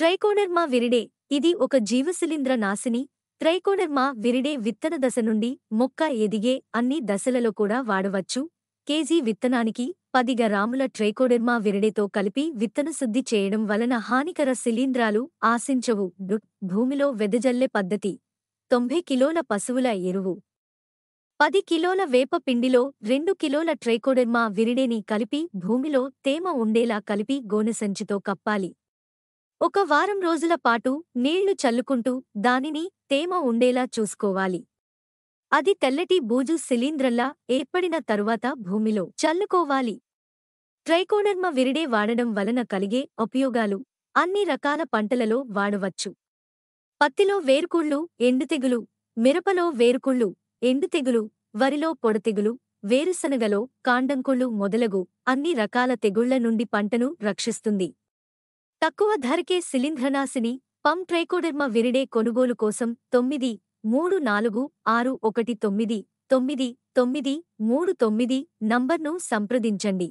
ట్రైకోనర్మా viride ఇది ఒక జీవశిలీంద్ర నాశిని ట్రైకోనర్మా viride విత్తన దశ నుండి మొక్క ఎదిగే అన్ని దశలలో కూడా వాడవచ్చు కేజీ విత్తనానికి పది రాముల ట్రైకోడెర్మా విరిడేతో కలిపి విత్తన శుద్ధి చేయడం వలన హానికర శిలీంధ్రాలు ఆశించవు భూమిలో వెదజల్లే పద్ధతి తొంభై కిలోల పశువుల ఎరువు పది కిలోల వేప పిండిలో రెండు కిలోల ట్రైకోడెర్మా విరిడేని కలిపి భూమిలో తేమ ఉండేలా కలిపి గోనెసంచితో కప్పాలి ఒక వారం రోజుల పాటు నీళ్లు చల్లుకుంటూ దానిని తేమ ఉండేలా చూసుకోవాలి అది తెల్లటి బూజు శిలీంధ్రల్లా ఏర్పడిన తరువాత భూమిలో చల్లుకోవాలి ట్రైకోడర్మ విరిడే వాడడం వలన కలిగే ఉపయోగాలు అన్ని రకాల పంటలలో వాడవచ్చు పత్తిలో వేరుకుళ్ళు ఎండుతెగులు మిరపలో వేరుకుళ్ళు ఎండుతెగులు వరిలో పొడతెగులు వేరుశనగలో కాండంకుళ్ళు మొదలగు అన్ని రకాల తెగుళ్ల నుండి పంటను రక్షిస్తుంది తక్కువ ధరకే శిలీంధ్రనాశిని పం ట్రైకోడెర్మ విరిడే కొనుగోలు కోసం తొమ్మిది మూడు నాలుగు ఆరు ఒకటి తొమ్మిది తొమ్మిది తొమ్మిది మూడు తొమ్మిది నంబర్ను సంప్రదించండి